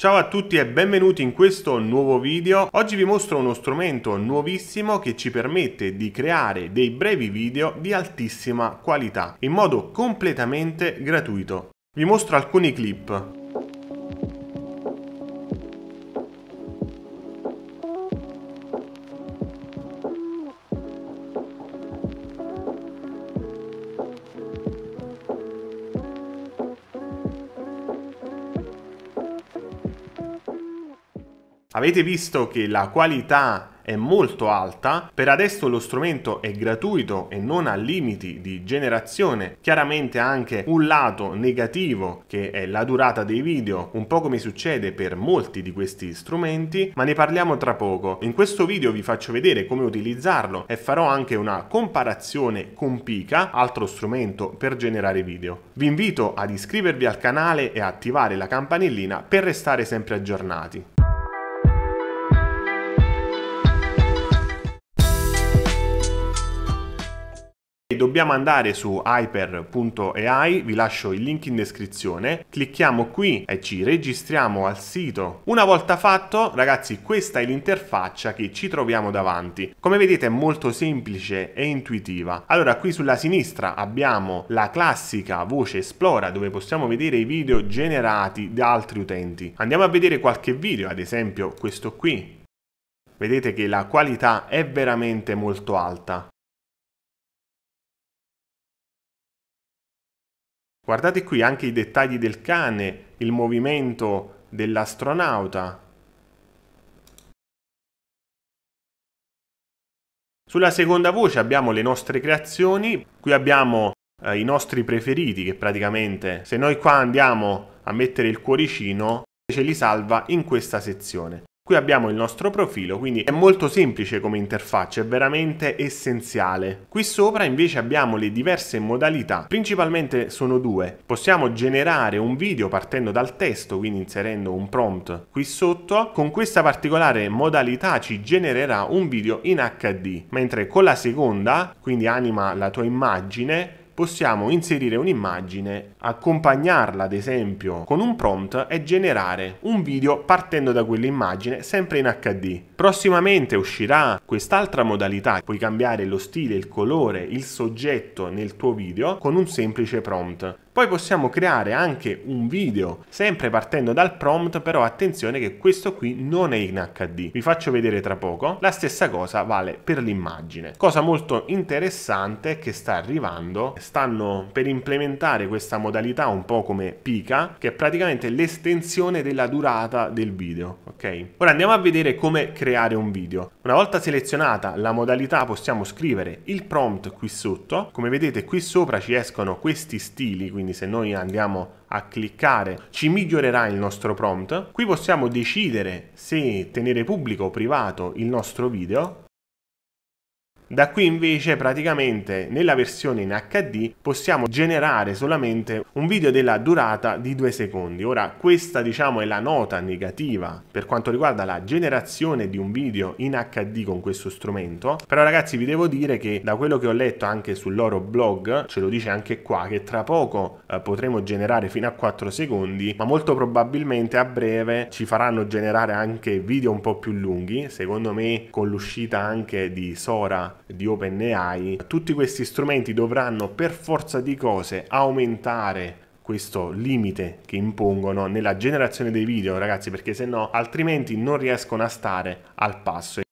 Ciao a tutti e benvenuti in questo nuovo video. Oggi vi mostro uno strumento nuovissimo che ci permette di creare dei brevi video di altissima qualità in modo completamente gratuito. Vi mostro alcuni clip. Avete visto che la qualità è molto alta, per adesso lo strumento è gratuito e non ha limiti di generazione, chiaramente anche un lato negativo che è la durata dei video, un po' come succede per molti di questi strumenti, ma ne parliamo tra poco. In questo video vi faccio vedere come utilizzarlo e farò anche una comparazione con Pika, altro strumento per generare video. Vi invito ad iscrivervi al canale e attivare la campanellina per restare sempre aggiornati. dobbiamo andare su hyper.ai, vi lascio il link in descrizione, clicchiamo qui e ci registriamo al sito. Una volta fatto, ragazzi, questa è l'interfaccia che ci troviamo davanti. Come vedete è molto semplice e intuitiva. Allora, qui sulla sinistra abbiamo la classica voce esplora dove possiamo vedere i video generati da altri utenti. Andiamo a vedere qualche video, ad esempio questo qui. Vedete che la qualità è veramente molto alta. Guardate qui anche i dettagli del cane, il movimento dell'astronauta. Sulla seconda voce abbiamo le nostre creazioni, qui abbiamo eh, i nostri preferiti che praticamente se noi qua andiamo a mettere il cuoricino ce li salva in questa sezione. Qui abbiamo il nostro profilo, quindi è molto semplice come interfaccia, è veramente essenziale. Qui sopra invece abbiamo le diverse modalità, principalmente sono due. Possiamo generare un video partendo dal testo, quindi inserendo un prompt qui sotto. Con questa particolare modalità ci genererà un video in HD, mentre con la seconda, quindi anima la tua immagine, possiamo inserire un'immagine, accompagnarla ad esempio con un prompt e generare un video partendo da quell'immagine sempre in HD. Prossimamente uscirà quest'altra modalità, puoi cambiare lo stile, il colore, il soggetto nel tuo video con un semplice prompt. Poi possiamo creare anche un video, sempre partendo dal prompt, però attenzione che questo qui non è in HD. Vi faccio vedere tra poco. La stessa cosa vale per l'immagine. Cosa molto interessante che sta arrivando, stanno per implementare questa modalità un po' come Pica, che è praticamente l'estensione della durata del video, ok? Ora andiamo a vedere come creare un video. Una volta selezionata la modalità possiamo scrivere il prompt qui sotto. Come vedete qui sopra ci escono questi stili, quindi se noi andiamo a cliccare ci migliorerà il nostro prompt. Qui possiamo decidere se tenere pubblico o privato il nostro video da qui invece praticamente nella versione in HD possiamo generare solamente un video della durata di 2 secondi. Ora questa diciamo è la nota negativa per quanto riguarda la generazione di un video in HD con questo strumento, però ragazzi vi devo dire che da quello che ho letto anche sul loro blog, ce lo dice anche qua, che tra poco eh, potremo generare fino a 4 secondi, ma molto probabilmente a breve ci faranno generare anche video un po' più lunghi, secondo me con l'uscita anche di Sora di OpenAI, tutti questi strumenti dovranno per forza di cose aumentare questo limite che impongono nella generazione dei video, ragazzi, perché se no altrimenti non riescono a stare al passo.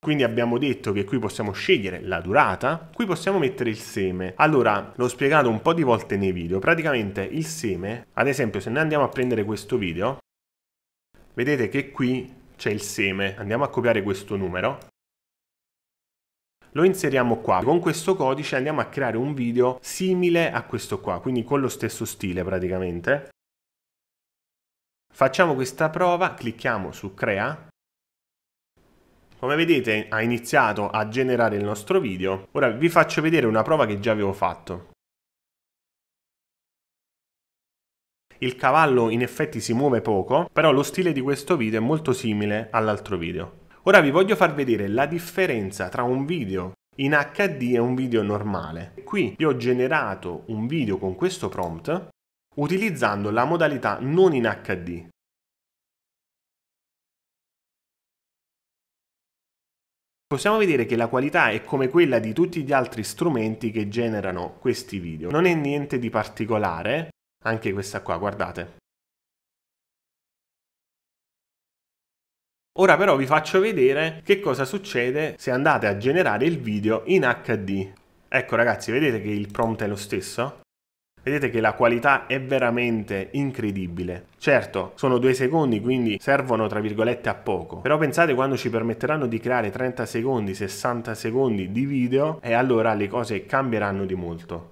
Quindi abbiamo detto che qui possiamo scegliere la durata, qui possiamo mettere il seme. Allora, l'ho spiegato un po' di volte nei video, praticamente il seme, ad esempio se noi andiamo a prendere questo video, vedete che qui c'è il seme, andiamo a copiare questo numero, lo inseriamo qua con questo codice andiamo a creare un video simile a questo qua quindi con lo stesso stile praticamente facciamo questa prova clicchiamo su crea come vedete ha iniziato a generare il nostro video ora vi faccio vedere una prova che già avevo fatto Il cavallo in effetti si muove poco, però lo stile di questo video è molto simile all'altro video. Ora vi voglio far vedere la differenza tra un video in HD e un video normale. Qui io ho generato un video con questo prompt utilizzando la modalità non in HD. Possiamo vedere che la qualità è come quella di tutti gli altri strumenti che generano questi video. Non è niente di particolare, anche questa qua, guardate. Ora però vi faccio vedere che cosa succede se andate a generare il video in HD. Ecco ragazzi, vedete che il prompt è lo stesso? Vedete che la qualità è veramente incredibile. Certo, sono due secondi, quindi servono tra virgolette a poco. Però pensate quando ci permetteranno di creare 30 secondi, 60 secondi di video e allora le cose cambieranno di molto.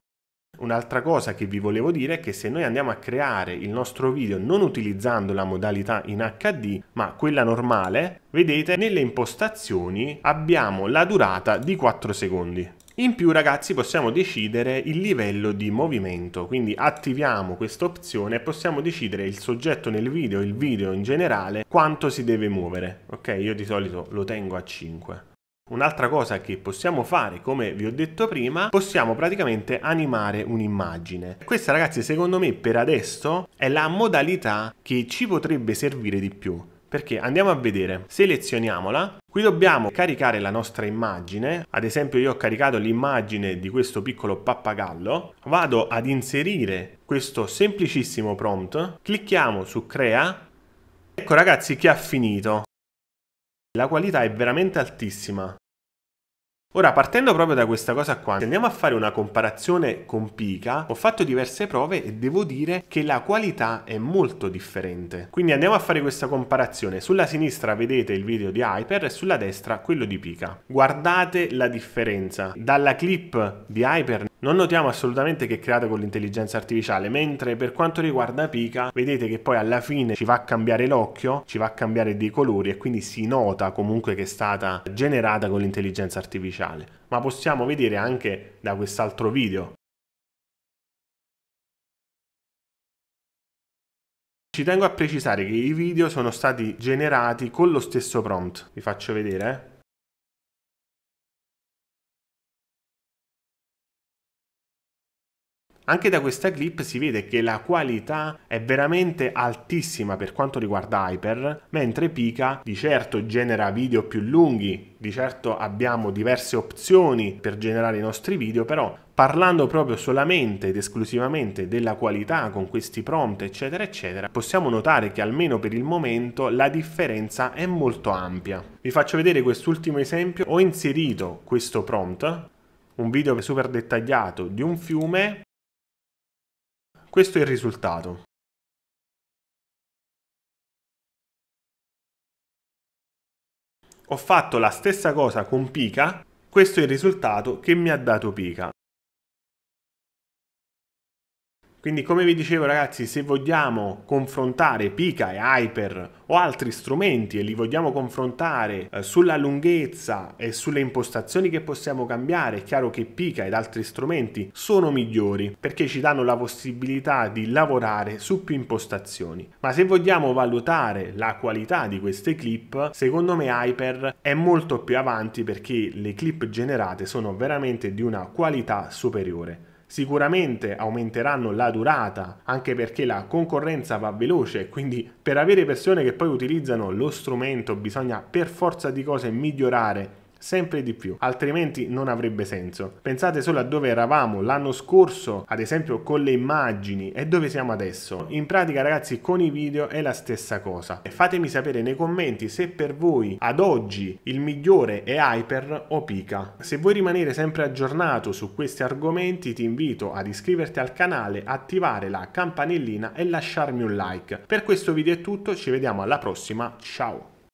Un'altra cosa che vi volevo dire è che se noi andiamo a creare il nostro video non utilizzando la modalità in HD, ma quella normale, vedete nelle impostazioni abbiamo la durata di 4 secondi. In più ragazzi possiamo decidere il livello di movimento, quindi attiviamo questa opzione e possiamo decidere il soggetto nel video, il video in generale, quanto si deve muovere. Ok, io di solito lo tengo a 5. Un'altra cosa che possiamo fare, come vi ho detto prima, possiamo praticamente animare un'immagine. Questa ragazzi secondo me per adesso è la modalità che ci potrebbe servire di più. Perché andiamo a vedere, selezioniamola, qui dobbiamo caricare la nostra immagine, ad esempio io ho caricato l'immagine di questo piccolo pappagallo, vado ad inserire questo semplicissimo prompt, clicchiamo su crea, ecco ragazzi che ha finito. La qualità è veramente altissima. Ora, partendo proprio da questa cosa qua, se andiamo a fare una comparazione con Pica, ho fatto diverse prove e devo dire che la qualità è molto differente. Quindi andiamo a fare questa comparazione. Sulla sinistra vedete il video di Hyper e sulla destra quello di Pica. Guardate la differenza. Dalla clip di Hyper non notiamo assolutamente che è creata con l'intelligenza artificiale, mentre per quanto riguarda Pika, vedete che poi alla fine ci va a cambiare l'occhio, ci va a cambiare dei colori e quindi si nota comunque che è stata generata con l'intelligenza artificiale. Ma possiamo vedere anche da quest'altro video. Ci tengo a precisare che i video sono stati generati con lo stesso prompt. Vi faccio vedere, eh. Anche da questa clip si vede che la qualità è veramente altissima per quanto riguarda Hyper, mentre Pika di certo genera video più lunghi, di certo abbiamo diverse opzioni per generare i nostri video, però parlando proprio solamente ed esclusivamente della qualità con questi prompt eccetera eccetera possiamo notare che almeno per il momento la differenza è molto ampia vi faccio vedere quest'ultimo esempio ho inserito questo prompt un video super dettagliato di un fiume questo è il risultato. Ho fatto la stessa cosa con pica, questo è il risultato che mi ha dato pica. Quindi come vi dicevo ragazzi, se vogliamo confrontare Pica e Hyper o altri strumenti e li vogliamo confrontare eh, sulla lunghezza e sulle impostazioni che possiamo cambiare, è chiaro che Pica ed altri strumenti sono migliori perché ci danno la possibilità di lavorare su più impostazioni. Ma se vogliamo valutare la qualità di queste clip, secondo me Hyper è molto più avanti perché le clip generate sono veramente di una qualità superiore. Sicuramente aumenteranno la durata, anche perché la concorrenza va veloce, quindi per avere persone che poi utilizzano lo strumento bisogna per forza di cose migliorare sempre di più, altrimenti non avrebbe senso. Pensate solo a dove eravamo l'anno scorso, ad esempio con le immagini e dove siamo adesso. In pratica ragazzi con i video è la stessa cosa. E fatemi sapere nei commenti se per voi ad oggi il migliore è Hyper o Pika. Se vuoi rimanere sempre aggiornato su questi argomenti ti invito ad iscriverti al canale, attivare la campanellina e lasciarmi un like. Per questo video è tutto, ci vediamo alla prossima, ciao!